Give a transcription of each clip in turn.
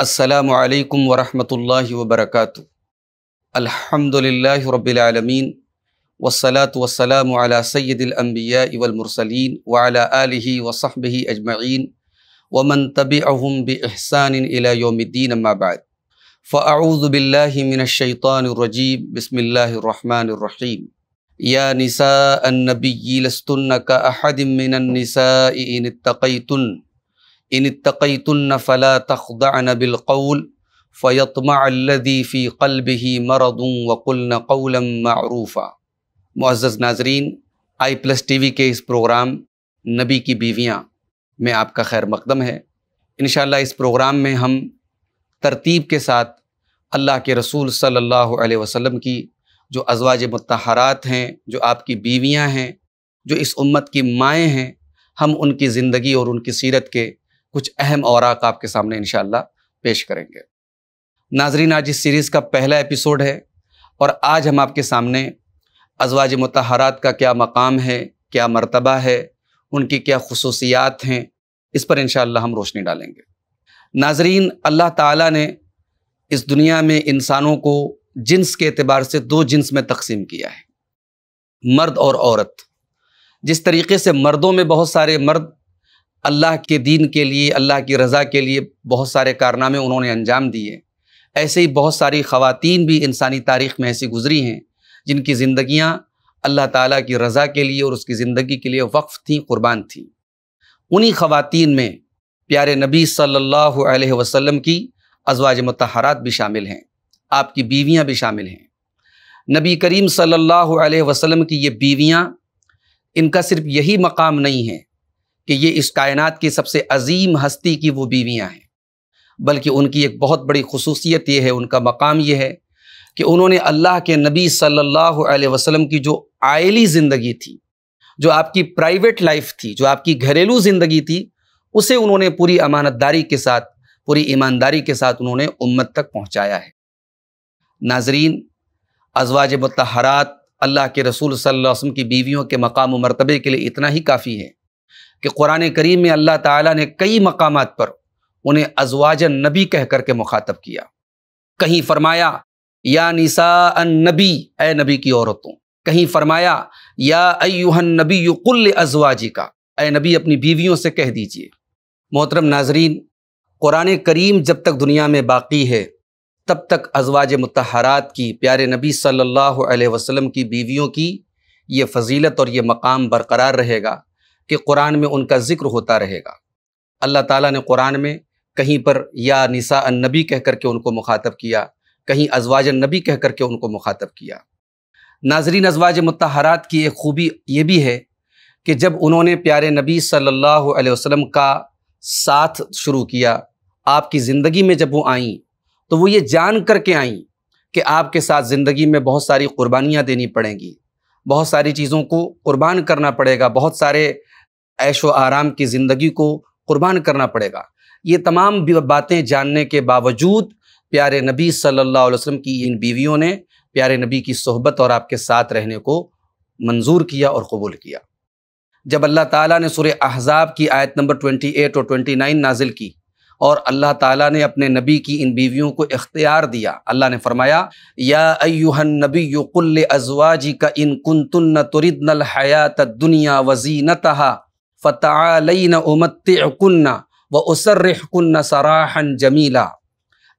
السلام عليكم ورحمة الله وبركاته الحمد لله رب العالمين والصلاة والسلام على سيد الأنبياء والمرسلين وعلى آله وصحبه أجمعين ومن تبعهم بإحسان إلى يوم الدين ما بعد فأعوذ بالله من الشيطان الرجيم بسم الله الرحمن الرحيم يا نساء النبي لستن كأحد من النساء إن اتقيتن इन तकैतुल्न फ़ला तखदान बिलकौल फ़यतमादी कल्ब ही मरदूँ वकुल्न column मरूफ़ा Muaz नाजरीन आई plus T V के इस प्रोग्राम नबी की बीवियाँ में आपका खैर मकदम है इन इस प्रोग्राम में हम तरतीब के साथ अल्लाह के रसूल सल्लल्लाहु अलैहि वसल्लम की जो अजवाज मतहरात हैं जो आपकी बीवियाँ हैं जो इस उम्मत की माएँ हैं हम उनकी ज़िंदगी और उनकी सीरत के कुछ अहम और आपके सामने इन पेश करेंगे नाजरीन आज इस सीरीज़ का पहला एपिसोड है और आज हम आपके सामने अजवाज मतहरात का क्या मकाम है क्या मरतबा है उनकी क्या खसूसियात हैं इस पर इन हम रोशनी डालेंगे नाजरीन अल्लाह ताला ने इस दुनिया में इंसानों को जिन्स के अतबार से दो जिन्स में तकसीम किया है मर्द और औरत जिस तरीके से मर्दों में बहुत सारे मर्द अल्लाह के दीन के लिए अल्लाह की रज़ा के लिए बहुत सारे कारनामे उन्होंने अंजाम दिए ऐसे ही बहुत सारी ख़वातीन भी इंसानी तारीख़ में ऐसी गुजरी हैं जिनकी ज़िंदियाँ अल्लाह ताला की रज़ा के लिए और उसकी ज़िंदगी के लिए वक्फ़ थी क़ुरबान थी उन्हीं ख़वातीन में प्यारे नबी सल्लल्लाहु अलैहि वसल्लम की अजवाज मतहरात भी शामिल हैं आपकी बीवियाँ भी शामिल हैं नबी करीम सल्लल्लाहु अलैहि वसल्लम की ये बीवियाँ इनका सिर्फ यही मकाम नहीं है कि ये इस कायनात की सबसे अजीम हस्ती की वो बीवियाँ हैं बल्कि उनकी एक बहुत बड़ी खसूसियत ये है उनका मकाम ये है कि उन्होंने अल्लाह के नबी सल्लल्लाहु अलैहि वसल्लम की जो आयली ज़िंदगी थी जो आपकी प्राइवेट लाइफ थी जो आपकी घरेलू ज़िंदगी थी उसे उन्होंने पूरी अमानतदारी के साथ पूरी ईमानदारी के साथ उन्होंने उम्मत तक पहुँचाया है नाजरीन अजवाज मतहरात अल्लाह के रसूल सल्लम की बीवियों के मकाम मरतबे के लिए इतना ही काफ़ी है कि कुरान करीम में अल्लाह ताला ने कई मकाम पर उन्हें अजवाज नबी कह करके मुखातब किया कहीं फरमाया या निसा अन नबी ए नबी की औरतों कहीं फरमाया या अयुहन नबी युकुल अजवाजी का ए नबी अपनी बीवियों से कह दीजिए मोहतरम नाजरीन कुरान करीम जब तक दुनिया में बाकी है तब तक अजवाज मतहरात की प्यारे नबी सल्लल्लाहु अलैहि वसल्लम की बीवियों की ये फजीलत और ये मकाम बरकरार रहेगा कि कुरान में उनका ज़िक्र होता रहेगा अल्लाह ताला ने कुरान में कहीं पर या निसा नबी कह कर के उनको मुखातब किया कहीं अजवाज नबी कह कर के उनको मुखातब किया नाजरीन अजवाज मतहरात की एक खूबी ये भी है कि जब उन्होंने प्यारे नबी सल्लल्लाहु अलैहि वसल्लम का साथ शुरू किया आपकी ज़िंदगी में जब वो आईं तो वो ये जान कर के आईं कि आपके साथ ज़िंदगी में बहुत सारी कुर्बानियाँ देनी पड़ेंगी बहुत सारी चीज़ों को कुर्बान करना पड़ेगा बहुत सारे ऐश आराम की ज़िंदगी को कुर्बान करना पड़ेगा ये तमाम बातें जानने के बावजूद प्यारे नबी सल्लल्लाहु अलैहि वसल्लम की इन बीवियों ने प्यारे नबी की सोहबत और आपके साथ रहने को मंजूर किया और कबूल किया जब अल्लाह ताला ने सुर अहजाब की आयत नंबर 28 और 29 नाजिल की और अल्लाह ताला ने अपने नबी की इन बीवियों को इख्तियार दिया अल्लाह ने फरमाया या अयुहन नबी युकुल्ल अजवाजी का इन कुन तुन तुरदनल हयात दुनिया वजीनतहा फ़तःन उमतकन्ना व उसर्रकन्ना सराहन जमीला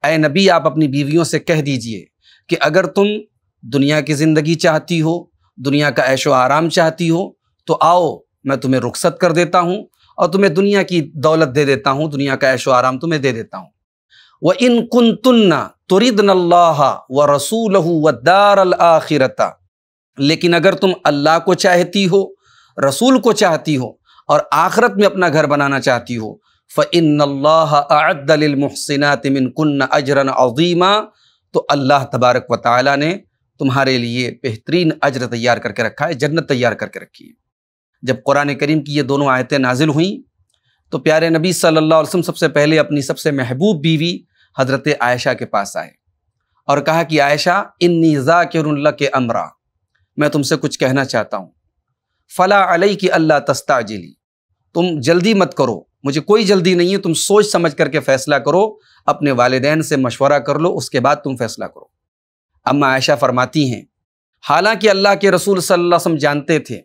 ए नबी आप अपनी बीवियों से कह दीजिए कि अगर तुम दुनिया की ज़िंदगी चाहती हो दुनिया का ऐशो आराम चाहती हो तो आओ मैं तुम्हें रुखसत कर देता हूँ और तुम्हें दुनिया की दौलत दे देता हूँ दुनिया का ऐशो आराम तुम्हें दे देता हूँ व इन कुन तुन्ना तुरिदनल्लाह व रसूल व दारल आखिरता लेकिन अगर तुम अल्लाह को चाहती हो रसूल को चाहती हो और आखरत में अपना घर बनाना चाहती हो कन्न अजरन अजीमा तो अल्लाह तबारक व ताली ने तुम्हारे लिए बेहतरीन अजर तैयार करके रखा है जन्नत तैयार करके रखी है जब कुरान करीम की ये दोनों आयतें नाजिल हुई तो प्यारे नबी सल्लल्लाहु अलैहि वसल्लम सबसे पहले अपनी सबसे महबूब बीवी हज़रत आयशा के पास आए और कहा कि आयशा इन निज़ा के अमरा मैं तुमसे कुछ कहना चाहता हूँ फ़ला अलई की अल्लाह तस्ताजिली तुम जल्दी मत करो मुझे कोई जल्दी नहीं है तुम सोच समझ करके फ़ैसला करो अपने वालदेन से मशवरा कर लो उसके बाद तुम फैसला करो अम्मा आयशा फरमाती हैं हालांकि अल्लाह के रसूल सल्लल्लाहु अलैहि वसल्लम जानते थे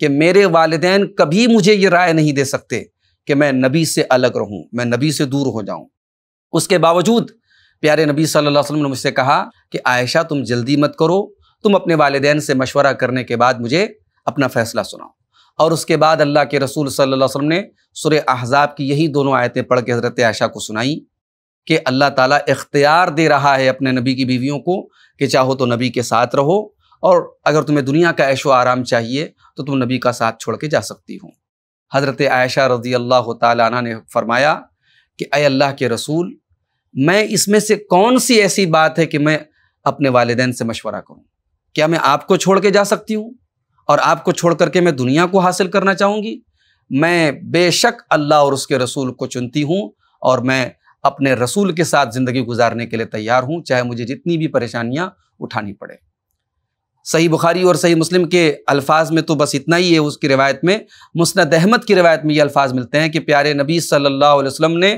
कि मेरे वालदेन कभी मुझे ये राय नहीं दे सकते कि मैं नबी से अलग रहूं मैं नबी से दूर हो जाऊं उसके बावजूद प्यारे नबी सल्लल्लाहु अलैहि वसल्लम ने मुझसे कहा कि आयशा तुम जल्दी मत करो तुम अपने वालदेन से मशवरा करने के बाद मुझे अपना फैसला सुनाओ और उसके बाद अल्लाह के रसूल सल्लल्लाहु अलैहि वसल्लम ने सुर अहजाब की यही दोनों आयतें पढ़ के हज़रत आयशा को सुनाई कि अल्लाह ताला इख्तियार दे रहा है अपने नबी की बीवियों को कि चाहो तो नबी के साथ रहो और अगर तुम्हें दुनिया का ऐशो आराम चाहिए तो तुम नबी का साथ छोड़ के जा सकती हो हज़रत आयशा रजी अल्लाह ताला ने फरमाया कि अय अल्लाह के रसूल मैं इसमें से कौन सी ऐसी बात है कि मैं अपने वालदेन से मशवरा करूँ क्या मैं आपको छोड़ के जा सकती हूँ और आपको छोड़ करके मैं दुनिया को हासिल करना चाहूँगी मैं बेशक अल्लाह और उसके रसूल को चुनती हूँ और मैं अपने रसूल के साथ ज़िंदगी गुजारने के लिए तैयार हूँ चाहे मुझे जितनी भी परेशानियाँ उठानी पड़े सही बुखारी और सही मुस्लिम के अल्फाज में तो बस इतना ही है उसकी रिवायत में मुस्द अहमद की रिवायत में ये अल्फाज मिलते हैं कि प्यारे नबी सल्लल्लाहु अलैहि वसल्लम ने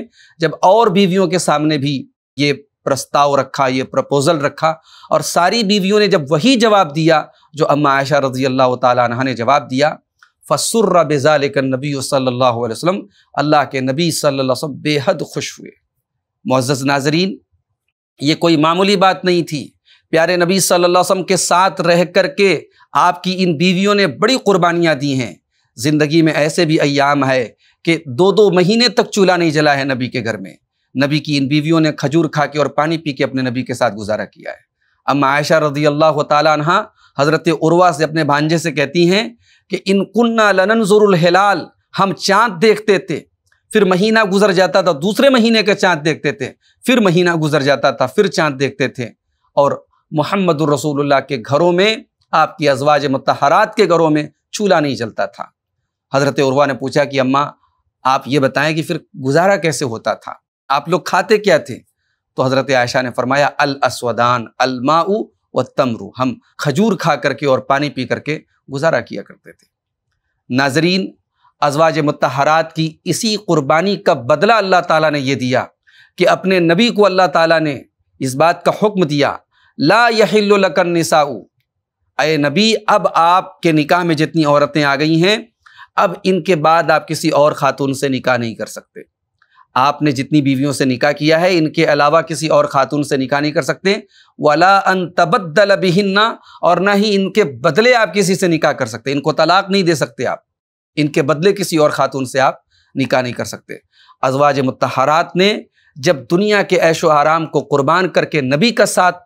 जब और बीवियों के सामने भी ये प्रस्ताव रखा ये प्रपोजल रखा और सारी बीवियों ने जब वही जवाब दिया जो अम्मा आयशा रजी अल्लाह तह ने जवाब दिया फसुर्र बेजा लेकर नबी सल्ला वसम अल्लाह के नबी सल्ला बेहद खुश हुए मोज़ नाजरीन ये कोई मामूली बात नहीं थी प्यारे नबी सल्लल्लाहु अलैहि वसल्लम के साथ रह कर के आपकी इन बीवियों ने बड़ी कुर्बानियाँ दी हैं ज़िंदगी में ऐसे भी अयाम है कि दो दो महीने तक चूल्हा नहीं जला है नबी के घर में नबी की इन बीवियों ने खजूर खा के और पानी पी के अपने नबी के साथ गुजारा किया है अम्मा आयशा रजी अल्लाह तहा हज़रत उर्वा से अपने भांजे से कहती हैं कि इन कुन्ना लनन हिलाल हम चाँद देखते थे फिर महीना गुजर जाता था दूसरे महीने का चाँद देखते थे फिर महीना गुजर जाता था फिर चाँद देखते थे और मोहम्मद रसूलुल्लाह के घरों में आपकी अजवाज मतहरात के घरों में चूल्हा नहीं जलता था हज़रत उर्वा ने पूछा कि अम्मा आप ये बताएं कि फिर गुजारा कैसे होता था आप लोग खाते क्या थे तो हज़रत आयशा ने फरमाया अल असवदान अलमाऊ व तमरू हम खजूर खा करके और पानी पी करके गुजारा किया करते थे नाजरीन अजवाज मतहरात की इसी कुर्बानी का बदला अल्लाह ताला ने यह दिया कि अपने नबी को अल्लाह ताला ने इस बात का हुक्म दिया ला यहिल्लकन निसाऊ अय नबी अब आपके निकाह में जितनी औरतें आ गई हैं अब इनके बाद आप किसी और खातून से निकाह नहीं कर सकते आपने जितनी बीवियों से निकाह किया है इनके अलावा किसी और खातून से निकाह नहीं कर सकते वाला अन तबदल बिहिन्ना और ना ही इनके बदले आप किसी से निकाह कर सकते इनको तलाक नहीं दे सकते आप इनके बदले किसी और खातून से आप निकाह नहीं कर सकते अजवाज मतहरात ने जब दुनिया के ऐशो आराम को कुर्बान करके नबी का साथ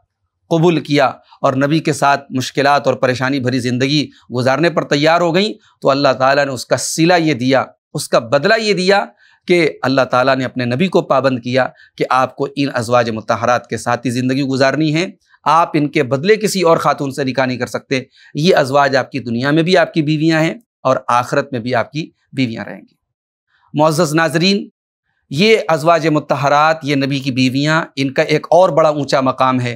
कबूल किया और नबी के साथ मुश्किल और परेशानी भरी ज़िंदगी गुजारने पर तैयार हो गई तो अल्लाह ताला ने उसका सिला ये दिया उसका बदला ये दिया कि अल्लाह ताला ने अपने नबी को पाबंद किया कि आपको इन अजवाज मतहरात के साथ ही ज़िंदगी गुजारनी है आप इनके बदले किसी और खातून से निकाह नहीं कर सकते ये अजवाज आपकी दुनिया में भी आपकी बीवियाँ हैं और आखरत में भी आपकी बीवियाँ रहेंगी मोज़ नाजरीन ये अजवाज मतहरात ये नबी की बीवियाँ इनका एक और बड़ा ऊँचा मकाम है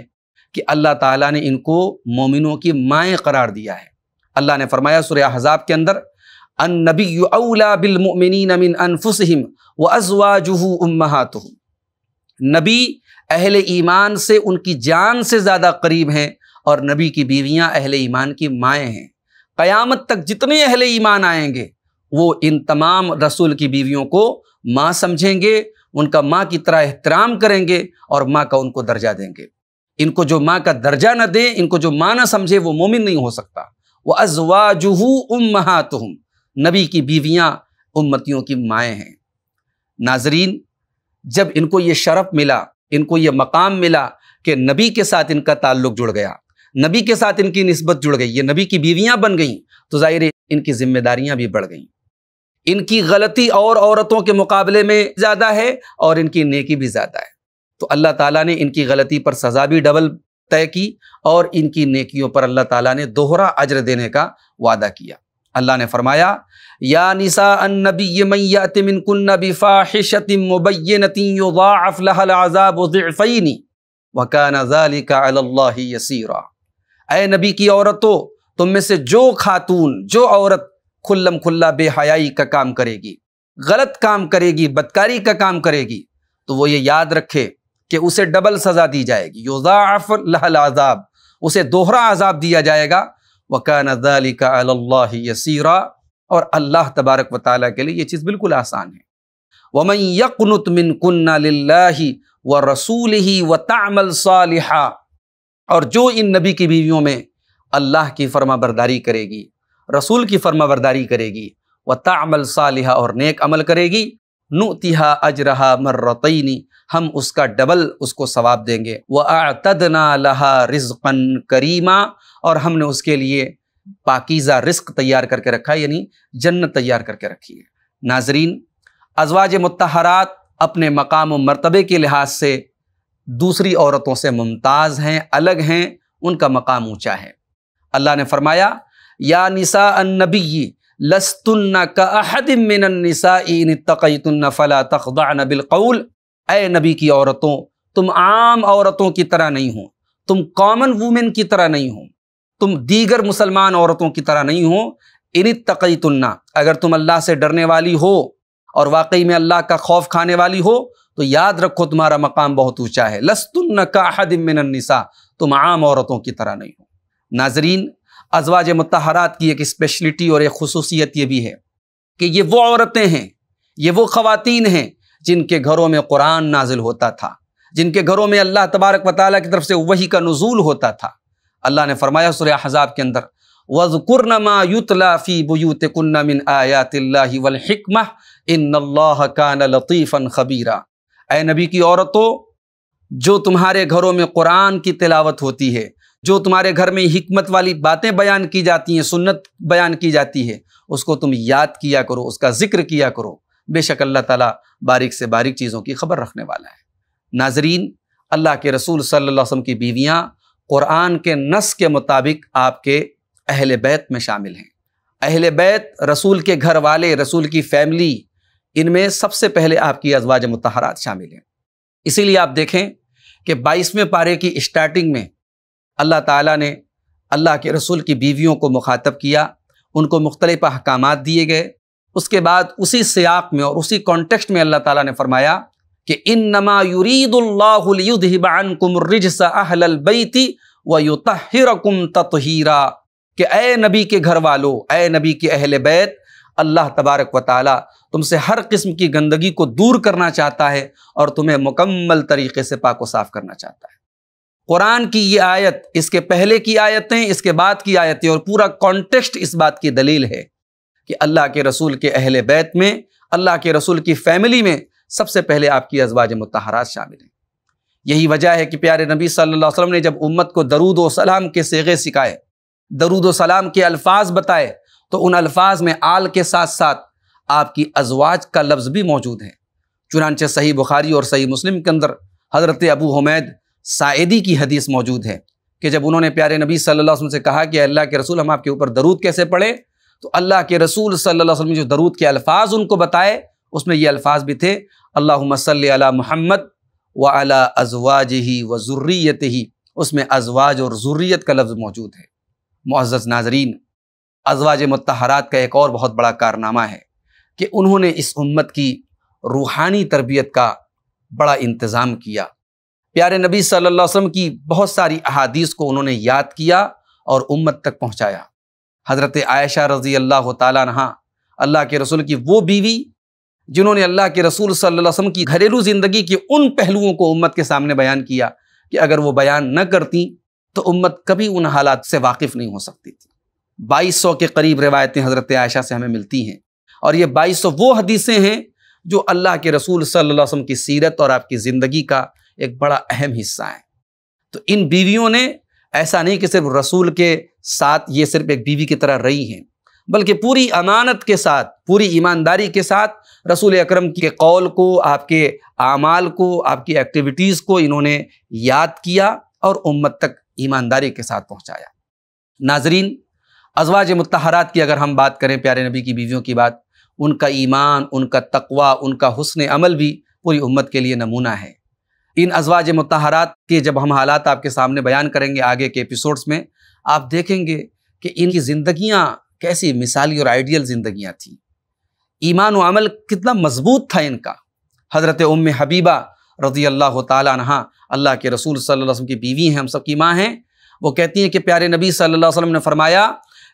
कि अल्लाह ताला ने इनको मोमिनों की माएँ करार दिया है अल्लाह ने फरमाया सुर हज़ाब के अंदर अनबी बिलमिन अनफुसम व अजवा जहू उम्मात नबी अहल ईमान से उनकी जान से ज़्यादा करीब हैं और नबी की बीवियाँ अहल ईमान की माएँ हैं क़यामत तक जितने अहल ईमान आएंगे वो इन तमाम रसूल की बीवियों को माँ समझेंगे उनका माँ की तरह एहतराम करेंगे और माँ का उनको दर्जा देंगे इनको जो माँ का दर्जा न दें इनको जो माँ ना समझे वो मोमिन नहीं हो सकता वह अजवा जुहू उम महातहम नबी की बीवियाँ उम्मतियों की माएँ हैं नाजरीन जब इनको ये शरफ मिला इनको ये मकाम मिला कि नबी के साथ इनका ताल्लुक जुड़ गया नबी के साथ इनकी नस्बत जुड़ गई ये नबी की बीवियाँ बन गईं तो ज़ाहिर इनकी जिम्मेदारियाँ भी बढ़ गईं इनकी गलती और औरतों के मुकाबले में ज़्यादा है और इनकी नेकी भी ज़्यादा है तो अल्लाह ताला ने इनकी गलती पर सज़ा भी डबल तय की और इनकी नेकियों पर अल्लाह ताला ने दोहरा अजर देने का वादा किया अल्लाह ने फरमाया ए नबी की औरतों तुम में से जो खातून जो औरत खुल्लम खुल्ला बेहयाई का काम करेगी गलत काम करेगी बदकारी का काम करेगी तो वो ये याद रखे कि उसे डबल सज़ा दी जाएगी योज़ाफ़ लहल आज़ाब उसे दोहरा आज़ाब दिया जाएगा वकान अदाली का अल्लाह और अल्लाह तबारक व ताली के लिए ये चीज़ बिल्कुल आसान है वमन यकनुत मिन कन्ना व रसूल व तामल सालिहा और जो इन नबी की बीवियों में अल्लाह की फर्मा बरदारी करेगी रसूल की फर्मा बरदारी करेगी व तामल सालिहा और नेक अमल करेगी नुतिहा अजरहा मर्रतनी हम उसका डबल उसको सवाब देंगे वह आतदना लहा रिजन करीमा और हमने उसके लिए पाकिज़ा रिस्क तैयार करके रखा है यानी जन्नत तैयार करके रखी है नाजरीन अजवाज मतहरात अपने मकाम व मरतबे के लिहाज से दूसरी औरतों से मुमताज़ हैं अलग हैं उनका मकाम ऊँचा है अल्लाह ने फरमाया या निसा नबी लस्तुन्ना का इन तकैतुल्न फ़ला नबिल कौल अय नबी की औरतों तुम आम औरतों की तरह नहीं हो तुम कॉमन वूमेन की तरह नहीं हो तुम दीगर मुसलमान औरतों की तरह नहीं हो इन तकई तुन्ना अगर तुम अल्लाह से डरने वाली हो और वाकई में अल्लाह का खौफ खाने वाली हो तो याद रखो तुम्हारा मकाम बहुत ऊंचा है लस्तुन्न कादिमिनसा तुम आम औरतों की तरह नहीं हो नाजरीन अजवाज मतहरात की एक स्पेशलिटी और एक खसूसियत ये भी है कि ये वो औरतें हैं ये वो खुवान हैं जिनके घरों में कुरान नाजिल होता था जिनके घरों में अल्लाह तबारक वाली की तरफ से वही का नजूल होता था अल्लाह ने फरमाया सुर हजाब के अंदर वज़कुरनमायुतलाफ़ी बुयूत कन्नमिन आयातिल्लाहिकम इन कान लतीफ़न खबीरा ए नबी की औरतों जो तुम्हारे घरों में कुरान की तिलावत होती है जो तुम्हारे घर में हिकमत वाली बातें बयान की जाती हैं सुन्नत बयान की जाती है उसको तुम याद किया करो उसका जिक्र किया करो बेशक अल्लाह ताला बारीक से बारीक चीज़ों की खबर रखने वाला है नाजरीन अल्लाह के रसूल सल्लल्लाहु अलैहि वसल्लम की बीवियाँ क़ुरान के नस के मुताबिक आपके अहल बैत में शामिल हैं अहल बैत रसूल के घर वाले रसूल की फैमिली इनमें सबसे पहले आपकी अजवाज मतहरात शामिल हैं इसीलिए आप देखें कि बाईसवें पारे की स्टार्टिंग में अल्लाह ताला ने अल्लाह के रसूल की बीवियों को मुखातब किया उनको मुख्तलिफ अहकाम दिए गए उसके बाद उसी सियाक में और उसी कॉन्टेक्स्ट में अल्लाह ताला ने फरमाया कि इन नमा युरीदुल्लाबैती वयुतहरकुम ततहीरा कि ए नबी के घर वालों ए नबी के अहल बैत अल्लाह तबारक व ताली तुमसे हर किस्म की गंदगी को दूर करना चाहता है और तुम्हें मुकम्मल तरीके से पाक व साफ़ करना चाहता है कुरान की ये आयत इसके पहले की आयतें इसके बाद की आयतें और पूरा कॉन्टेक्स्ट इस बात की दलील है कि अल्लाह के रसूल के अहल बैत में अल्लाह के रसूल की फैमिली में सबसे पहले आपकी अजवाज मतहरा शामिल हैं यही वजह है कि प्यारे नबी सल्लल्लाहु अलैहि वसल्लम ने जब उम्मत को दरूद सलाम के सेगे सिखाए दरूद सलाम के अल्फाज बताए तो उन अल्फाज में आल के साथ साथ आपकी अजवाज का लफ्ज़ भी मौजूद है चुनानच सही बुखारी और सही मुस्लिम के अंदर हज़रत अबू हमेद सायदी की हदीस मौजूद है कि जब उन्होंने प्यारे नबी सल्लल्लाहु अलैहि वसल्लम से कहा कि अल्लाह के रसूल हम आपके ऊपर दरूद कैसे पढ़े तो अल्लाह के रसूल सल्लल्लाहु अलैहि वसल्लम जो दरूद के अल्फाज उनको बताए उसमें ये अल्फाज भी थे अल्लाह मसल महमद व अला अजवाज ही व ज़ुर्रीत ही उसमें अजवाज और ज़ुर्रियत का लफ्ज़ मौजूद है मुआज़ नाजरीन अजवाज मतहरात का एक और बहुत बड़ा कारनामा है कि उन्होंने इस उम्मत की रूहानी तरबियत का बड़ा इंतज़ाम किया प्यारे नबी सल्लल्लाहु अलैहि वसल्लम की बहुत सारी अहादीस को उन्होंने याद किया और उम्मत तक पहुँचाया हज़रत आयशा रज़ी अल्लाह तहा अल्लाह के रसूल की वो बीवी जिन्होंने अल्लाह के रसूल सल्लल्लाहु अलैहि वसल्लम की घरेलू ज़िंदगी के उन पहलुओं को उम्मत के सामने बयान किया कि अगर वो बयान न करती तो उम्मत कभी उन हालात से वाकिफ़ नहीं हो सकती थी बाईस सौ के करीब रिवायतें हज़रत आयशा से हमें मिलती हैं और ये बाईस सौ वो हदीसें हैं जो अल्लाह के रसूल सल्लल्लाहु अलैहि वसल्लम की सीरत और आपकी ज़िंदगी का एक बड़ा अहम हिस्सा है तो इन बीवियों ने ऐसा नहीं कि सिर्फ रसूल के साथ ये सिर्फ एक बीवी की तरह रही हैं बल्कि पूरी अमानत के साथ पूरी ईमानदारी के साथ रसूल अकरम के कौल को आपके आमाल को आपकी एक्टिविटीज़ को इन्होंने याद किया और उम्मत तक ईमानदारी के साथ पहुँचाया नाजरीन अजवाज मतहरात की अगर हम बात करें प्यारे नबी की बीवियों की बात उनका ईमान उनका तकवा उनका हसन अमल भी पूरी उम्मत के लिए नमूना है इन अजवाज मतहरात के जब हम हालात आपके सामने बयान करेंगे आगे के एपिसोड्स में आप देखेंगे कि इनकी ज़िंदियाँ कैसी मिसाली और आइडियल ज़िंदियाँ थीं ईमान अमल कितना मजबूत था इनका हज़रत उम हबीबा रज़ी अल्लाह तहा अल्लाह के रसूल सल्लम की बीवी हैं हम सब की माँ हैं वो कहती हैं कि प्यारे नबी सल्लल्लाहु अलैहि वसल्लम ने फरमाया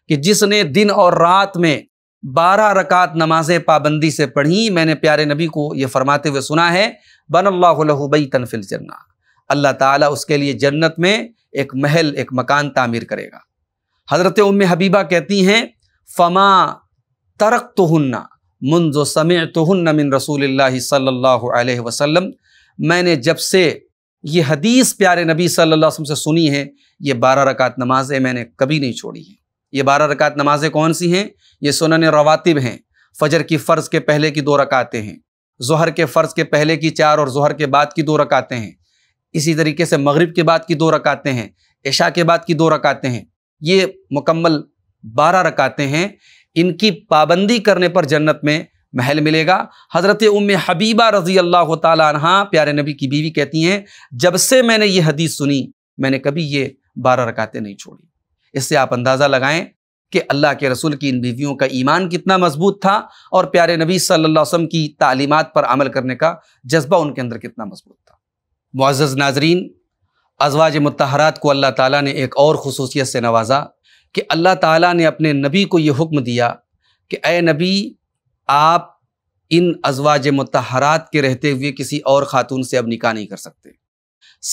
कि जिसने दिन और रात में बारह रकात नमाजें पाबंदी से पढ़ी मैंने प्यारे नबी को ये फरमाते हुए सुना है बन अल्लाह तनफिल जन्ना अल्लाह ताला उसके लिए जन्नत में एक महल एक मकान तामीर करेगा हज़रत उम हबीबा कहती हैं फ़मा तरक तो हन्ना मुंजो समय तो हन्ना मिन रसूल सल्ला मैंने जब से ये हदीस प्यारे नबी सल्लल्लाहु अलैहि वसल्लम से सुनी है ये बारह रकात नमाज़ें मैंने कभी नहीं छोड़ी हैं ये बारह रकात नमाज़ें कौन सी हैं ये सुनन रवातिब हैं फ़जर की फ़र्ज़ के पहले की दो रकातें हैं जहर के फ़र्ज़ के पहले की चार और जहर के बाद की दो रकातें हैं इसी तरीके से मगरिब के बाद की दो रकातें हैं ऐशा के बाद की दो रकातें हैं ये मुकम्मल बारह रकातें हैं इनकी पाबंदी करने पर जन्नत में महल मिलेगा हज़रत उम हबीबा रज़ी अल्लाह तहा प्यारे नबी की बीवी कहती हैं जब से मैंने ये हदीस सुनी मैंने कभी ये बारह रकातें नहीं छोड़ी इससे आप अंदाज़ा लगाएं कि अल्लाह के रसूल की इन बीवियों का ईमान कितना मजबूत था और प्यारे नबी सल्लल्लाहु अलैहि वसल्लम की तालीमात पर अमल करने का जज्बा उनके अंदर कितना मजबूत था मुआज़ नाजरीन अजवाज मतहरात को अल्लाह ताला ने एक और खसूसियत से नवाजा कि अल्लाह ताला ने अपने नबी को ये हुक्म दिया कि अय नबी आप इन अजवाज मतहरात के रहते हुए किसी और ख़ातून से अब निकाह नहीं कर सकते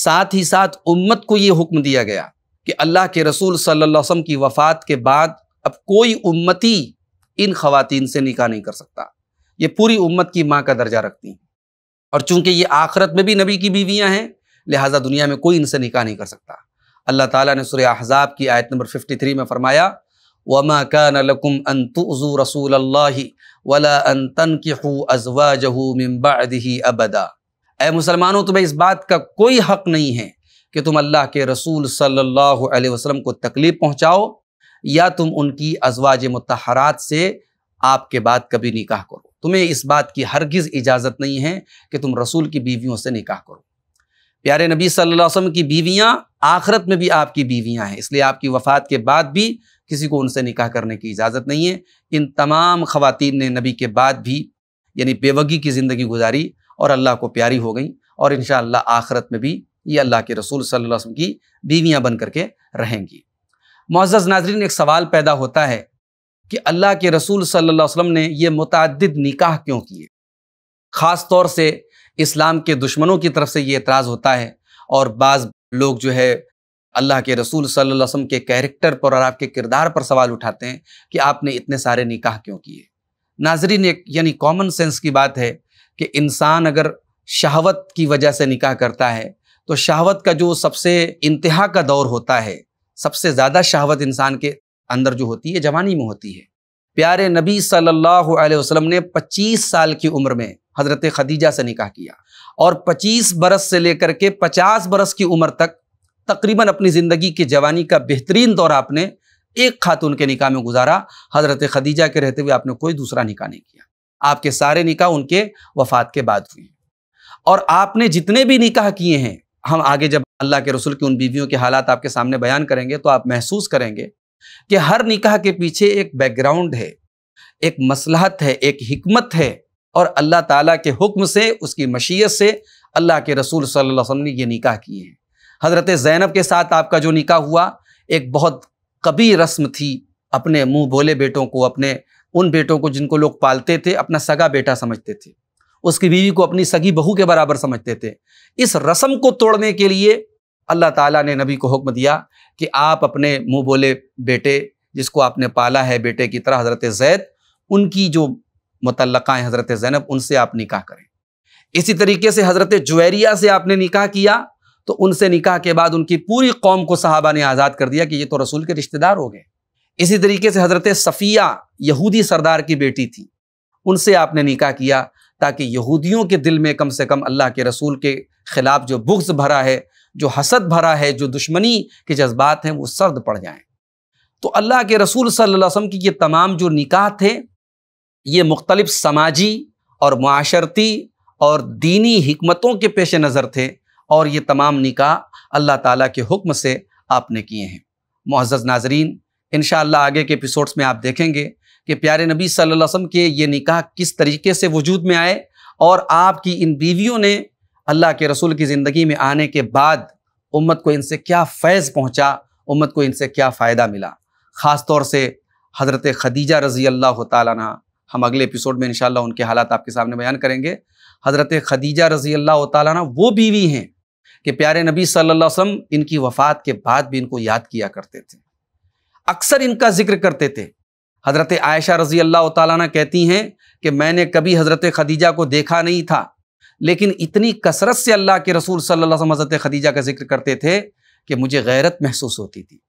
साथ ही साथ उम्मत को ये हुक्म दिया गया कि अल्लाह के रसूल सल्लल्लाहु अलैहि वसल्लम की वफ़ात के बाद अब कोई उम्मती इन खवतिन से निकाह नहीं कर सकता ये पूरी उम्मत की माँ का दर्जा रखती हैं और चूंकि ये आखरत में भी नबी की बीवियाँ हैं लिहाजा दुनिया में कोई इनसे निकाह नहीं कर सकता अल्लाह ताला ने सुर अहजाब की आयत नंबर 53 में फरमाया वमा कान लकुम अन तुज़ू रसूल अल्लाह वला अन तन की अजवा जहू अबदा ए मुसलमानों तुम्हें इस बात का कोई हक नहीं है कि तुम अल्लाह के रसूल सल्लल्लाहु अलैहि वसल्लम को तकलीफ़ पहुंचाओ या तुम उनकी अजवाज मतहरात से आपके बाद कभी निकाह करो तुम्हें इस बात की हरगिज़ इजाज़त नहीं है कि तुम रसूल की बीवियों से निकाह करो प्यारे नबी सल्लल्लाहु अलैहि वसल्लम की बीवियाँ आखरत में भी आपकी बीवियाँ हैं इसलिए आपकी वफ़ात के बाद भी किसी को उनसे निकाह करने की इजाज़त नहीं है इन तमाम ख़वातीन ने नबी के बाद भी यानी बेवगी की ज़िंदगी गुजारी और अल्लाह को प्यारी हो गई और इन आखरत में भी ये अल्लाह के रसूल सल्लल्लाहु अलैहि वसल्लम की बीवियाँ बन करके रहेंगी मोज़ज़ नाजरीन एक सवाल पैदा होता है कि अल्लाह के रसूल सल्लल्लाहु अलैहि वसल्लम ने ये मुतद निकाह क्यों किए ख़ास तौर से इस्लाम के दुश्मनों की तरफ से ये एतराज़ होता है और बाज़ लोग जो है अल्लाह के रसूल सल्लल्लाहु अलैहि वसल्लम के कैरेक्टर पर और आपके किरदार पर सवाल उठाते हैं कि आपने इतने सारे निकाह क्यों किए नाजरीन एक यानी कॉमन सेंस की बात है कि इंसान अगर शहावत की वजह से निकाह करता है तो शहावत का जो सबसे इंतहा का दौर होता है सबसे ज़्यादा शहावत इंसान के अंदर जो होती है जवानी में होती है प्यारे नबी सल्लल्लाहु अलैहि वसल्लम ने 25 साल की उम्र में हज़रत खदीजा से निकाह किया और 25 बरस से लेकर के 50 बरस की उम्र तक तकरीबन अपनी ज़िंदगी की जवानी का बेहतरीन दौर आपने एक खातून के निकाह में गुजारा हज़रत खदीजा के रहते हुए आपने कोई दूसरा निकाह नहीं किया आपके सारे निकाह उनके वफात के बाद हुए और आपने जितने भी निकाह किए हैं हम आगे जब अल्लाह के रसूल की उन बीवियों के हालात आपके सामने बयान करेंगे तो आप महसूस करेंगे कि हर निकाह के पीछे एक बैकग्राउंड है एक मसलहत है एक हिकमत है और अल्लाह ताला के हुक्म से उसकी मशीयत से अल्लाह के रसूल सल्लल्लाहु अलैहि वसल्लम ने ये निकाह किए हैं हज़रत ज़ैनब के साथ आपका जो निकाह हुआ एक बहुत कबी रस्म थी अपने मुँह बोले बेटों को अपने उन बेटों को जिनको लोग पालते थे अपना सगा बेटा समझते थे उसकी बीवी को अपनी सगी बहू के बराबर समझते थे इस रस्म को तोड़ने के लिए अल्लाह ताला ने नबी को हुक्म दिया कि आप अपने मुँह बोले बेटे जिसको आपने पाला है बेटे की तरह हज़रत जैद उनकी जो मुतलक़ाएँ हज़रत ज़ैनब उनसे आप निकाह करें इसी तरीके से हज़रत जवैरिया से आपने निकाह किया तो उनसे निकाह के बाद उनकी पूरी कौम को सहाबा ने आज़ाद कर दिया कि ये तो रसूल के रिश्तेदार हो गए इसी तरीके से हज़रत सफ़िया यहूदी सरदार की बेटी थी उनसे आपने निकाह किया ताकि यहूदियों के दिल में कम से कम अल्लाह के रसूल के ख़िलाफ़ जो बुग्स भरा है जो हसद भरा है जो दुश्मनी के जज्बात हैं वो सर्द पड़ जाएँ तो अल्लाह के रसूल सल्लल्लाहु अलैहि वसल्लम की ये तमाम जो निकाह थे ये मुख्तलिफ समाजी और माशरती और दीनी हमतों के पेश नज़र थे और ये तमाम निकाह अल्लाह ताला के हुक्म से आपने किए हैं मुआज़ नाजरीन इन आगे के एपिसोड्स में आप देखेंगे कि प्यारे नबी सल्लल्लाहु अलैहि वसल्लम के ये निकाह किस तरीके से वजूद में आए और आपकी इन बीवियों ने अल्लाह के रसूल की ज़िंदगी में आने के बाद उम्मत को इनसे क्या फैज़ पहुँचा उम्मत को इनसे क्या फ़ायदा मिला ख़ास तौर से हज़रत खदीजा रज़ी अल्लाह तला हम अगले एपिसोड में इन उनके हालात आपके सामने बयान करेंगे हज़रत खदीजा रज़ी अल्लाह तला वो बीवी हैं कि प्यारे नबी सल्लल्लाहु अलैहि वसल्लम इनकी वफ़ात के बाद भी इनको याद किया करते थे अक्सर इनका जिक्र करते थे हज़रत आयशा रज़ी अल्लाह तला कहती हैं कि मैंने कभी हज़रत खदीजा को देखा नहीं था लेकिन इतनी कसरत से अल्लाह के रसूल सल्लल्लाहु अलैहि वसल्लम खदीजा का जिक्र करते थे कि मुझे गैरत महसूस होती थी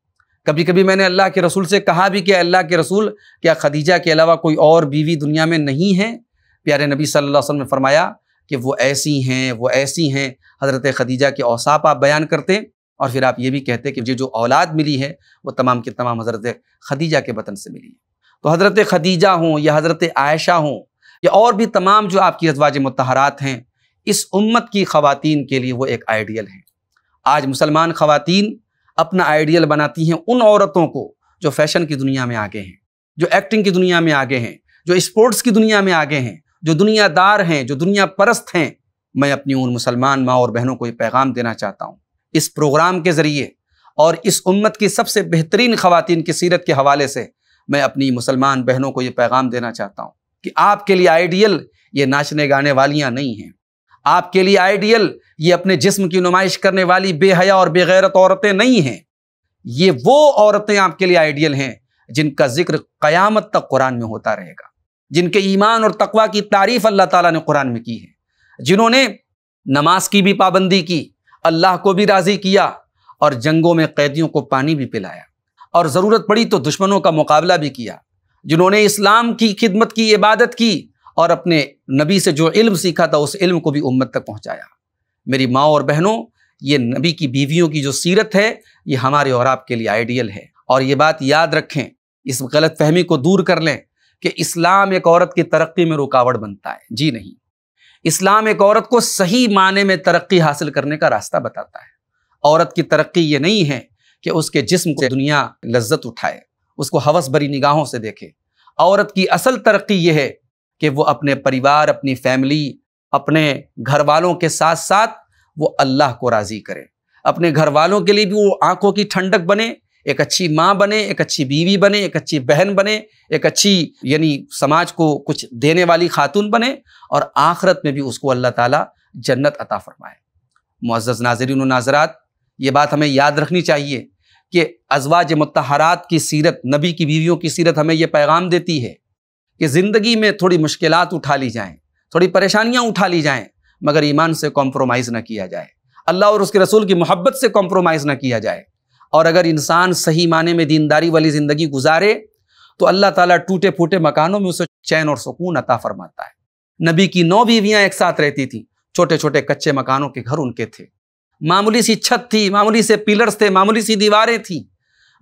कभी कभी मैंने अल्लाह के रसूल से कहा भी कि अल्लाह के रसूल क्या खदीजा के अलावा कोई और बीवी दुनिया में नहीं है प्यारे नबी सल्ला वसम ने फरमाया कि वो ऐसी हैं वो ऐसी हैं हज़रत खदीजा के औसाप आप बयान करते और फिर आप ये भी कहते कि मुझे जो औलाद मिली है वो तमाम के तमाम हज़रत खदीजा के वतन से मिली है तो हज़रत खदीजा हों या हज़रत आयशा हों या और भी तमाम जो आपकी अजवाज मतहरात हैं इस उम्मत की ख़वातीन के लिए वो एक आइडियल हैं आज मुसलमान ख़वातीन अपना आइडियल बनाती हैं उन औरतों को जो फैशन की दुनिया में आगे हैं जो एक्टिंग की दुनिया में आगे हैं जो स्पोर्ट्स की दुनिया में आगे हैं जो दुनियादार हैं जो दुनिया परस्त हैं मैं अपनी उन मुसलमान माँ और बहनों को ये पैगाम देना चाहता हूँ इस प्रोग्राम के ज़रिए और इस उम्मत की सबसे बेहतरीन ख़वातीन की सीरत के हवाले से मैं अपनी मुसलमान बहनों को ये पैगाम देना चाहता हूँ कि आपके लिए आइडियल ये नाचने गाने वालियाँ नहीं हैं आपके लिए आइडियल ये अपने जिस्म की नुमाइश करने वाली बेहया और बेगैरत औरतें नहीं हैं ये वो औरतें आपके लिए आइडियल हैं जिनका जिक्र क़यामत तक कुरान में होता रहेगा जिनके ईमान और तकवा की तारीफ़ अल्लाह ताला ने कुरान में की है जिन्होंने नमाज की भी पाबंदी की अल्लाह को भी राज़ी किया और जंगों में कैदियों को पानी भी पिलाया और ज़रूरत पड़ी तो दुश्मनों का मुकाबला भी किया जिन्होंने इस्लाम की खिदमत की इबादत की और अपने नबी से जो इल्म सीखा था उस इल्म को भी उम्मत तक पहुँचाया मेरी माँ और बहनों ये नबी की बीवियों की जो सीरत है ये हमारे और आपके लिए आइडियल है और ये बात याद रखें इस गलत फहमी को दूर कर लें कि इस्लाम एक औरत की तरक्की में रुकावट बनता है जी नहीं इस्लाम एक औरत को सही माने में तरक्की हासिल करने का रास्ता बताता है औरत की तरक्की ये नहीं है कि उसके जिस्म को दुनिया लज्जत उठाए उसको हवस भरी निगाहों से देखे औरत की असल तरक्की यह है कि वो अपने परिवार अपनी फैमिली अपने घर वालों के साथ साथ वो अल्लाह को राज़ी करे अपने घर वालों के लिए भी वो आंखों की ठंडक बने एक अच्छी माँ बने एक अच्छी बीवी बने एक अच्छी बहन बने एक अच्छी यानी समाज को कुछ देने वाली खातून बने और आखरत में भी उसको अल्लाह ताला जन्नत अता फरमाए मुआज़ नाजरीन नाजरात ये बात हमें याद रखनी चाहिए कि अजवाज मतहरात की सीरत नबी की बीवियों की सीरत हमें यह पैगाम देती है कि ज़िंदगी में थोड़ी मुश्किल उठा ली जाएँ थोड़ी परेशानियाँ उठा ली जाएँ मगर ईमान से कॉम्प्रोमाइज़ ना किया जाए अल्लाह और उसके रसूल की मोहब्बत से कॉम्प्रोमाइज़ ना किया जाए और अगर इंसान सही माने में दीनदारी वाली ज़िंदगी गुजारे तो अल्लाह ताला टूटे फूटे मकानों में उसे चैन और सुकून अता फरमाता है नबी की नौ बीवियाँ एक साथ रहती थी छोटे छोटे कच्चे मकानों के घर उनके थे मामूली सी छत थी मामूली से पिलर्स थे मामूली सी दीवारें थी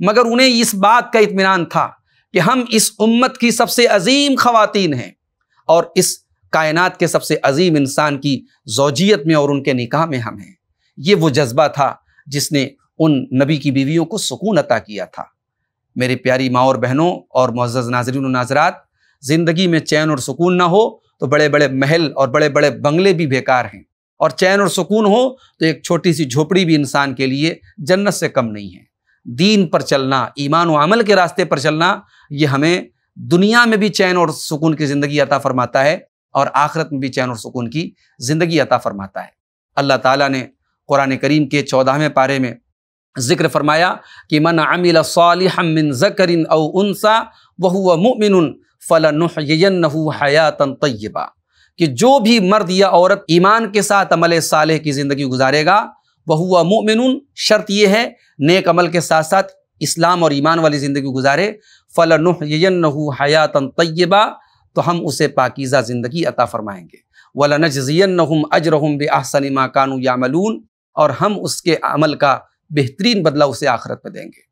मगर उन्हें इस बात का इतमान था कि हम इस उम्मत की सबसे अजीम खवातीन हैं और इस कायनात के सबसे अजीम इंसान की जोजियत में और उनके निकाह में हम हैं ये वो जज्बा था जिसने उन नबी की बीवियों को सुकून अता किया था मेरी प्यारी माँ और बहनों और मोज़ नाजरीन नाजरात ज़िंदगी में चैन और सुकून ना हो तो बड़े बड़े महल और बड़े बड़े बंगले भी बेकार हैं और चैन और सुकून हो तो एक छोटी सी झोपड़ी भी इंसान के लिए जन्नत से कम नहीं है दीन पर चलना ईमान व अमल के रास्ते पर चलना ये हमें दुनिया में भी चैन और सुकून की ज़िंदगी अता फरमाता है और आखरत में भी चैन और सुकून की ज़िंदगी अता फरमाता है अल्लाह ताला ने कुरान करीम के चौदहवें पारे में ज़िक्र फरमाया कि मन अमिल सालिहमिन ज़करिन अव उनसा वह मुमिन फ़लन हयातन तय्यबा कि जो भी मर्द या औरत ईमान के साथ अमल साले की ज़िंदगी गुजारेगा बहुआ मुमिन शर्त यह है नेक अमल के साथ साथ इस्लाम और ईमान वाली ज़िंदगी गुजारे फ़लन हयातन तय्यबा तो हम उसे पाकिज़ा ज़िंदगी अता फ़रमाएँगे वलनजीन अजरहम बे आहसन कानू यामलून और हम उसके अमल का बेहतरीन बदला उसे आखरत में देंगे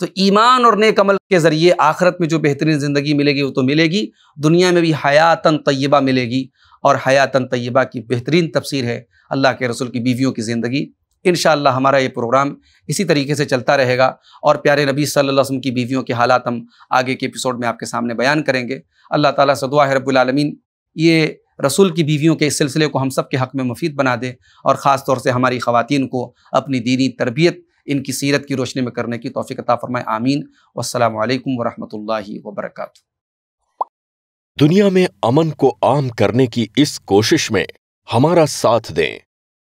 तो ईमान और नेक अमल के ज़रिए आखरत में जो बेहतरीन ज़िंदगी मिलेगी वो तो मिलेगी दुनिया में भी हयातन तय्यबा मिलेगी और हयातन तय्यबा की बेहतरीन तफसीर है अल्लाह के रसूल की बीवियों की ज़िंदगी इन हमारा ये प्रोग्राम इसी तरीके से चलता रहेगा और प्यारे नबी सल्लल्लाहु अलैहि वसल्लम की बीवियों के हालात हम आगे के एपिसोड में आपके सामने बयान करेंगे अल्लाह ताला से दुआ है रबालमीन ये रसूल की बीवियों के इस सिलसिले को हम सब के हक़ में मुफीद बना दे और ख़ास तौर से हमारी ख़वान को अपनी दीनी तरबियत इनकी सीरत की रोशनी में करने की तोफ़ी अता फ़रमाए आमीन वालकम वरहमल वबरक दुनिया में अमन को आम करने की इस कोशिश में हमारा साथ दें